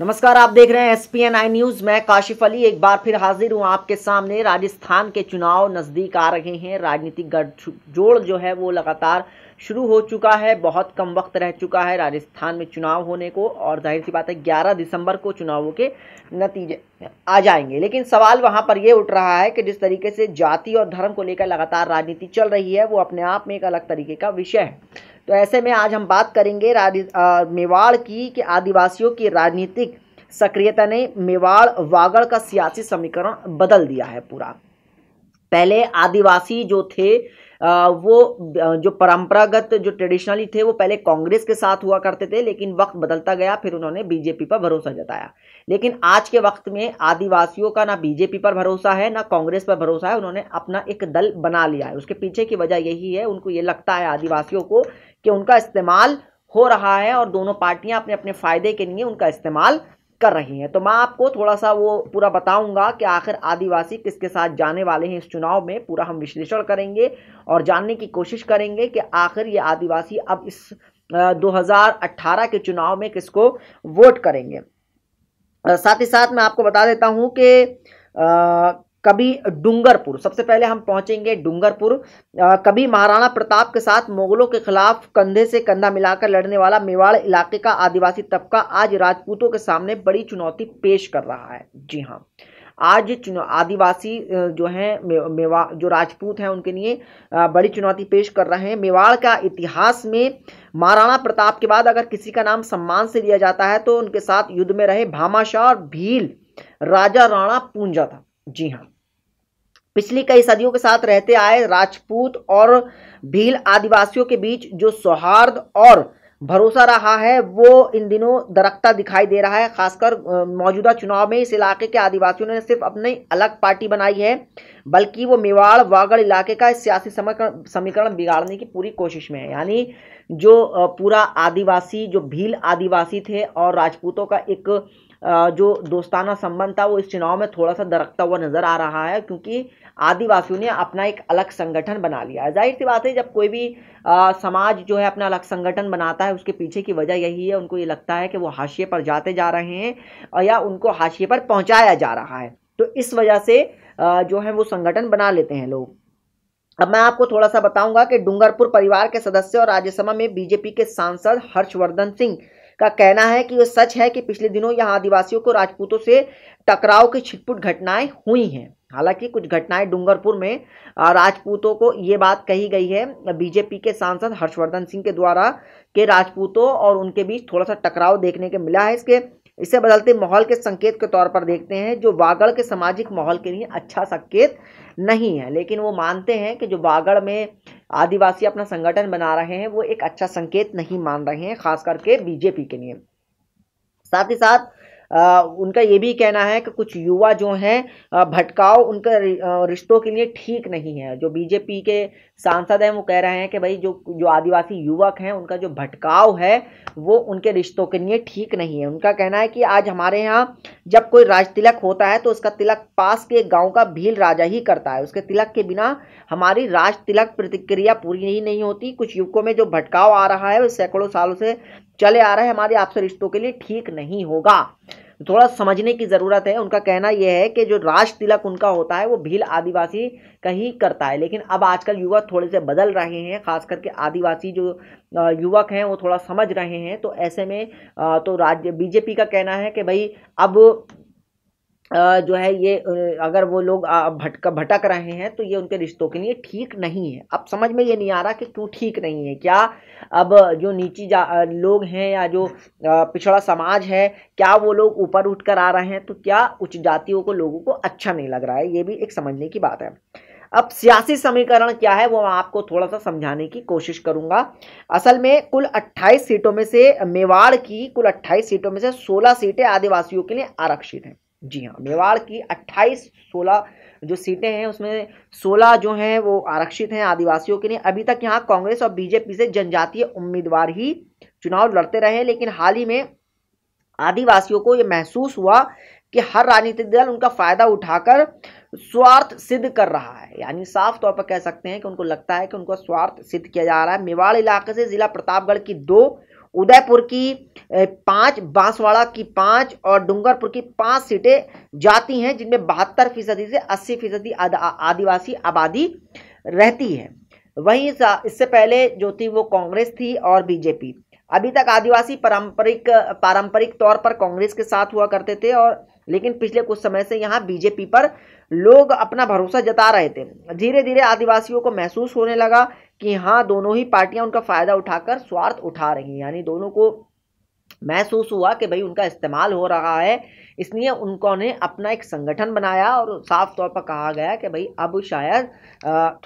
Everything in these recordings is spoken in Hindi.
नमस्कार आप देख रहे हैं S P N I news मैं काशिफ अली एक बार फिर हाजिर हूं आपके सामने राजस्थान के चुनाव नज़दीक आ रहे हैं राजनीतिक गठजोड़ जो है वो लगातार शुरू हो चुका है बहुत कम वक्त रह चुका है राजस्थान में चुनाव होने को और जाहिर सी बात है 11 दिसंबर को चुनावों के नतीजे आ जाएंगे लेकिन सवाल वहाँ पर ये उठ रहा है कि जिस तरीके से जाति और धर्म को लेकर लगातार राजनीति चल रही है वो अपने आप में एक अलग तरीके का विषय है तो ऐसे में आज हम बात करेंगे मेवाड़ की कि आदिवासियों की राजनीतिक सक्रियता ने मेवाड़ वागड़ का सियासी समीकरण बदल दिया है पूरा पहले आदिवासी जो थे आ, वो जो परंपरागत जो ट्रेडिशनली थे वो पहले कांग्रेस के साथ हुआ करते थे लेकिन वक्त बदलता गया फिर उन्होंने बीजेपी पर भरोसा जताया लेकिन आज के वक्त में आदिवासियों का ना बीजेपी पर भरोसा है ना कांग्रेस पर भरोसा है उन्होंने अपना एक दल बना लिया है उसके पीछे की वजह यही है उनको ये लगता है आदिवासियों को कि उनका इस्तेमाल हो रहा है और दोनों पार्टियां अपने अपने फ़ायदे के लिए उनका इस्तेमाल कर रही हैं तो मैं आपको थोड़ा सा वो पूरा बताऊंगा कि आखिर आदिवासी किसके साथ जाने वाले हैं इस चुनाव में पूरा हम विश्लेषण करेंगे और जानने की कोशिश करेंगे कि आखिर ये आदिवासी अब इस 2018 के चुनाव में किसको वोट करेंगे साथ ही साथ मैं आपको बता देता हूं कि कभी डूंगरपुर सबसे पहले हम पहुंचेंगे डूंगरपुर कभी महाराणा प्रताप के साथ मुगलों के खिलाफ कंधे से कंधा मिलाकर लड़ने वाला मेवाड़ इलाके का आदिवासी तबका आज राजपूतों के सामने बड़ी चुनौती पेश कर रहा है जी हाँ आज आदिवासी जो हैं मेवा जो राजपूत हैं उनके लिए बड़ी चुनौती पेश कर रहे हैं मेवाड़ का इतिहास में महाराणा प्रताप के बाद अगर किसी का नाम सम्मान से लिया जाता है तो उनके साथ युद्ध में रहे भामाशाह और भील राजा राणा पूंजा था जी हाँ पिछली कई सदियों के साथ रहते आए राजपूत और भील आदिवासियों के बीच जो सौहार्द और भरोसा रहा है वो इन दिनों दरकता दिखाई दे रहा है खासकर मौजूदा चुनाव में इस इलाके के आदिवासियों ने सिर्फ अपनी अलग पार्टी बनाई है बल्कि वो मेवाड़ वागड़ इलाके का सियासी समीकरण बिगाड़ने की पूरी कोशिश में है यानी जो पूरा आदिवासी जो भील आदिवासी थे और राजपूतों का एक जो दोस्ताना संबंध था वो इस चुनाव में थोड़ा सा दरकता हुआ नजर आ रहा है क्योंकि आदिवासियों ने अपना एक अलग संगठन बना लिया है जाहिर सी बात है जब कोई भी आ, समाज जो है अपना अलग संगठन बनाता है उसके पीछे की वजह यही है उनको ये लगता है कि वो हाशिए पर जाते जा रहे हैं या उनको हाशिए पर पहुँचाया जा रहा है तो इस वजह से आ, जो है वो संगठन बना लेते हैं लोग अब मैं आपको थोड़ा सा बताऊंगा कि डूंगरपुर परिवार के सदस्य और राज्यसभा में बीजेपी के सांसद हर्षवर्धन सिंह का कहना है कि यह सच है कि पिछले दिनों यहाँ आदिवासियों को राजपूतों से टकराव की छिटपुट घटनाएं हुई हैं हालांकि कुछ घटनाएं डूंगरपुर में राजपूतों को ये बात कही गई है बीजेपी के सांसद हर्षवर्धन सिंह के द्वारा के राजपूतों और उनके बीच थोड़ा सा टकराव देखने के मिला है इसके इसे बदलते माहौल के संकेत के तौर पर देखते हैं जो वागड़ के सामाजिक माहौल के लिए अच्छा संकेत नहीं है लेकिन वो मानते हैं कि जो वागड़ में आदिवासी अपना संगठन बना रहे हैं वो एक अच्छा संकेत नहीं मान रहे हैं खास करके बीजेपी के लिए साथ ही साथ आ, उनका ये भी कहना है कि कुछ युवा जो हैं भटकाव उनका रिश्तों के लिए ठीक नहीं है जो बीजेपी के सांसद हैं वो कह रहे हैं कि भाई जो जो आदिवासी युवक हैं उनका जो भटकाव है वो उनके रिश्तों के लिए ठीक नहीं है उनका कहना है कि आज हमारे यहाँ जब कोई राज तिलक होता है तो उसका तिलक पास के गाँव का भील राजा ही करता है उसके तिलक के बिना हमारी राज तिलक प्रतिक्रिया पूरी ही नहीं होती कुछ युवकों में जो भटकाव आ रहा है वो सैकड़ों सालों से चले आ रहा है हमारे आपसे रिश्तों के लिए ठीक नहीं होगा थोड़ा समझने की ज़रूरत है उनका कहना यह है कि जो राज तिलक उनका होता है वो भील आदिवासी कहीं करता है लेकिन अब आजकल युवा थोड़े से बदल रहे हैं खास करके आदिवासी जो युवक हैं वो थोड़ा समझ रहे हैं तो ऐसे में तो राज्य बीजेपी का कहना है कि भाई अब जो है ये अगर वो लोग भटक भटक रहे हैं तो ये उनके रिश्तों के लिए ठीक नहीं है अब समझ में ये नहीं आ रहा कि क्यों ठीक नहीं है क्या अब जो नीची जा लोग हैं या जो पिछड़ा समाज है क्या वो लोग ऊपर उठ कर आ रहे हैं तो क्या उच्च जातियों को लोगों को अच्छा नहीं लग रहा है ये भी एक समझने की बात है अब सियासी समीकरण क्या है वो मैं आपको थोड़ा सा समझाने की कोशिश करूंगा असल में कुल 28 सीटों में से मेवाड़ की कुल 28 सीटों में से 16 सीटें आदिवासियों के लिए आरक्षित हैं जी हाँ मेवाड़ की 28 16 जो सीटें हैं उसमें 16 जो हैं वो आरक्षित हैं आदिवासियों के लिए अभी तक यहाँ कांग्रेस और बीजेपी से जनजातीय उम्मीदवार ही चुनाव लड़ते रहे लेकिन हाल ही में आदिवासियों को ये महसूस हुआ कि हर राजनीतिक दल उनका फायदा उठाकर स्वार्थ सिद्ध कर रहा है यानी साफ तौर पर कह सकते हैं कि उनको लगता है कि उनका स्वार्थ सिद्ध किया जा रहा है मेवाड़ इलाके से जिला प्रतापगढ़ की दो उदयपुर की पाँच बांसवाड़ा की पाँच और डूंगरपुर की पाँच सीटें जाती हैं जिनमें बहत्तर फीसदी से अस्सी फीसदी आदिवासी आबादी रहती है वहीं इससे पहले जो थी वो कांग्रेस थी और बीजेपी अभी तक आदिवासी पारंपरिक पारंपरिक तौर पर कांग्रेस के साथ हुआ करते थे और लेकिन पिछले कुछ समय से यहाँ बीजेपी पर लोग अपना भरोसा जता रहे थे धीरे धीरे आदिवासियों को महसूस होने लगा कि हाँ दोनों ही पार्टियां उनका फायदा उठाकर स्वार्थ उठा रही हैं यानी दोनों को महसूस हुआ कि भाई उनका इस्तेमाल हो रहा है इसलिए उनको ने अपना एक संगठन बनाया और साफ तौर पर कहा गया कि भाई अब शायद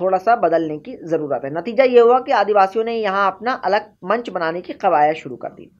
थोड़ा सा बदलने की ज़रूरत है नतीजा ये हुआ कि आदिवासियों ने यहाँ अपना अलग मंच बनाने की कवायद शुरू कर दी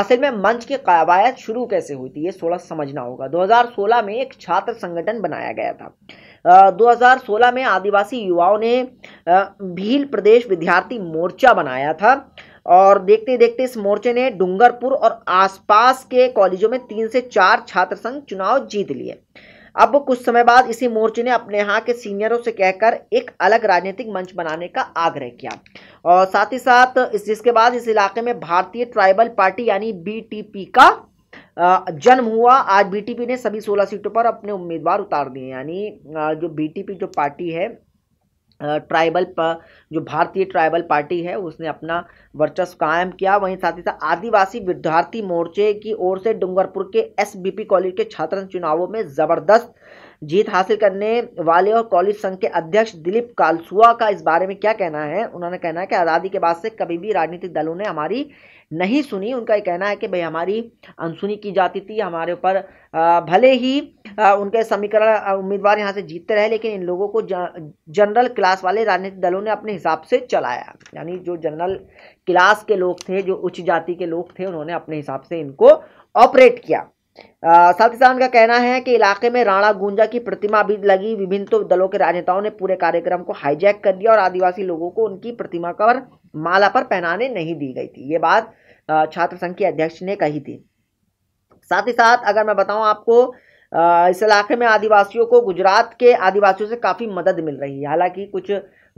असल में मंच की कवायद शुरू कैसे हुई थी ये थोड़ा समझना होगा 2016 में एक छात्र संगठन बनाया गया था 2016 में आदिवासी युवाओं ने भील प्रदेश विद्यार्थी मोर्चा बनाया था और देखते देखते इस मोर्चे ने डूंगरपुर और आसपास के कॉलेजों में तीन से चार छात्र संघ चुनाव जीत लिए अब कुछ समय बाद इसी मोर्चे ने अपने यहाँ के सीनियरों से कहकर एक अलग राजनीतिक मंच बनाने का आग्रह किया और साथ ही साथ इस जिसके बाद इस इलाके में भारतीय ट्राइबल पार्टी यानी बीटीपी का जन्म हुआ आज बीटीपी ने सभी 16 सीटों पर अपने उम्मीदवार उतार दिए यानी जो बीटीपी जो पार्टी है ट्राइबल पर जो भारतीय ट्राइबल पार्टी है उसने अपना वर्चस्व कायम किया वहीं साथ ही साथ आदिवासी विद्यार्थी मोर्चे की ओर से डूंगरपुर के एसबीपी कॉलेज के छात्र चुनावों में ज़बरदस्त जीत हासिल करने वाले और कॉलेज संघ के अध्यक्ष दिलीप कालसुआ का इस बारे में क्या कहना है उन्होंने कहना है कि आज़ादी के बाद से कभी भी राजनीतिक दलों ने हमारी नहीं सुनी उनका ये कहना है कि भाई हमारी अनसुनी की जाती थी हमारे ऊपर भले ही उनके समीकरण उम्मीदवार यहाँ से जीतते रहे लेकिन इन लोगों को जनरल क्लास वाले राजनीतिक दलों ने अपने हिसाब से चलाया यानी जो जनरल क्लास के लोग थे जो उच्च जाति के लोग थे उन्होंने अपने हिसाब से इनको ऑपरेट किया साथ ही साथ उनका कहना है कि इलाके में राणा गुंजा की प्रतिमा भी लगी विभिन्न तो दलों के राजनेताओं ने पूरे कार्यक्रम को हाईजैक कर दिया और आदिवासी लोगों को उनकी प्रतिमा पर माला पर पहनाने नहीं दी गई थी ये बात छात्र संघ के अध्यक्ष ने कही थी साथ ही साथ अगर मैं बताऊं आपको इस इलाके में आदिवासियों को गुजरात के आदिवासियों से काफ़ी मदद मिल रही है हालांकि कुछ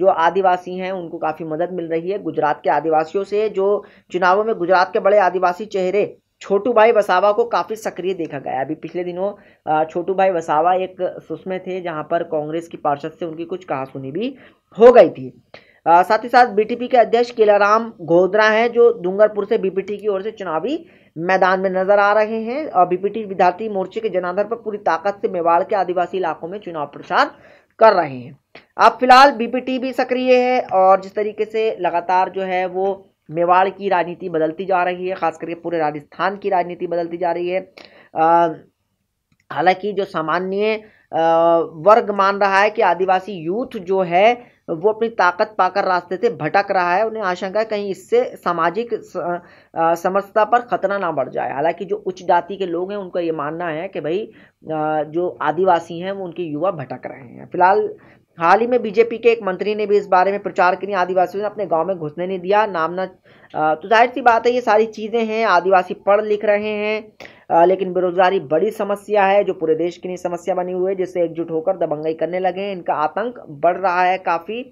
जो आदिवासी हैं उनको काफ़ी मदद मिल रही है गुजरात के आदिवासियों से जो चुनावों में गुजरात के बड़े आदिवासी चेहरे छोटू भाई वसावा को काफ़ी सक्रिय देखा गया अभी पिछले दिनों छोटू भाई वसावा एक सुषमा थे जहां पर कांग्रेस की पार्षद से उनकी कुछ कहासुनी भी हो गई थी साथ ही साथ बीटीपी के अध्यक्ष केलाराम गोदरा हैं जो डूंगरपुर से बीपीटी की ओर से चुनावी मैदान में नजर आ रहे हैं और बीपीटी विद्यार्थी मोर्चे के जनाधार पर पूरी ताकत से मेवाड़ के आदिवासी इलाकों में चुनाव प्रचार कर रहे हैं अब फिलहाल बीपीटी भी सक्रिय है और जिस तरीके से लगातार जो है वो मेवाड़ की राजनीति बदलती जा रही है खास करके पूरे राजस्थान की राजनीति बदलती जा रही है हालांकि जो सामान्य वर्ग मान रहा है कि आदिवासी यूथ जो है वो अपनी ताकत पाकर रास्ते से भटक रहा है उन्हें आशंका है कहीं इससे सामाजिक समस्या पर खतरा ना बढ़ जाए हालांकि जो उच्च जाति के लोग हैं उनका ये मानना है कि भाई जो आदिवासी हैं वो उनके युवा भटक रहे हैं फिलहाल हाल ही में बीजेपी के एक मंत्री ने भी इस बारे में प्रचार के लिए आदिवासियों ने अपने गांव में घुसने नहीं दिया नाम ना तो जाहिर सी बात है ये सारी चीज़ें हैं आदिवासी पढ़ लिख रहे हैं लेकिन बेरोजगारी बड़ी समस्या है जो पूरे देश के लिए समस्या बनी हुई है जिससे एकजुट होकर दबंगई करने लगे हैं इनका आतंक बढ़ रहा है काफ़ी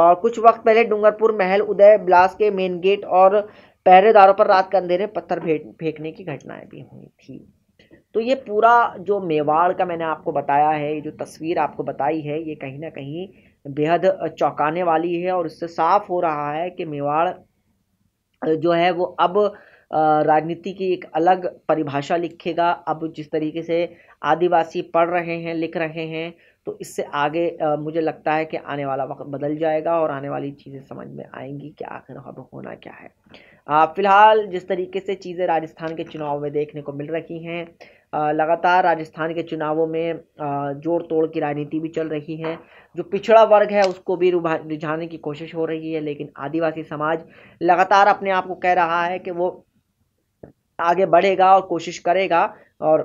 और कुछ वक्त पहले डूंगरपुर महल उदय ब्लास के मेन गेट और पहरेदारों पर रात के अंधेरे पत्थर फेंकने की घटनाएं भी हुई थी तो ये पूरा जो मेवाड़ का मैंने आपको बताया है ये जो तस्वीर आपको बताई है ये कहीं ना कहीं बेहद चौंकाने वाली है और इससे साफ हो रहा है कि मेवाड़ जो है वो अब राजनीति की एक अलग परिभाषा लिखेगा अब जिस तरीके से आदिवासी पढ़ रहे हैं लिख रहे हैं तो इससे आगे मुझे लगता है कि आने वाला वक्त बदल जाएगा और आने वाली चीज़ें समझ में आएंगी कि आखिर अब होना क्या है फ़िलहाल जिस तरीके से चीज़ें राजस्थान के चुनाव में देखने को मिल रही हैं लगातार राजस्थान के चुनावों में जोड़ तोड़ की राजनीति भी चल रही है जो पिछड़ा वर्ग है उसको भी रिझाने की कोशिश हो रही है लेकिन आदिवासी समाज लगातार अपने आप को कह रहा है कि वो आगे बढ़ेगा और कोशिश करेगा और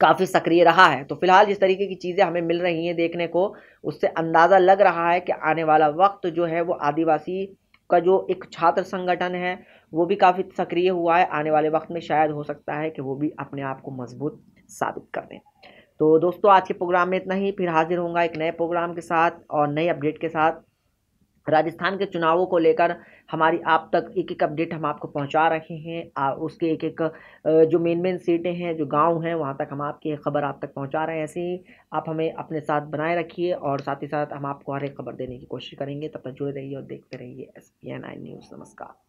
काफ़ी सक्रिय रहा है तो फिलहाल जिस तरीके की चीज़ें हमें मिल रही हैं देखने को उससे अंदाज़ा लग रहा है कि आने वाला वक्त जो है वो आदिवासी का जो एक छात्र संगठन है वो भी काफ़ी सक्रिय हुआ है आने वाले वक्त में शायद हो सकता है कि वो भी अपने आप को मजबूत साबित कर दें तो दोस्तों आज के प्रोग्राम में इतना ही फिर हाजिर होंगे एक नए प्रोग्राम के साथ और नए अपडेट के साथ राजस्थान के चुनावों को लेकर हमारी आप तक एक एक अपडेट हम आपको पहुंचा रहे हैं आ, उसके एक एक जो मेन मेन सीटें हैं जो गांव हैं वहां तक हम आपकी खबर आप तक पहुंचा रहे हैं ऐसे ही आप हमें अपने साथ बनाए रखिए और साथ ही साथ हम आपको हर एक खबर देने की कोशिश करेंगे तब तक जुड़े रहिए और देखते रहिए एस पी एन न्यूज़ नमस्कार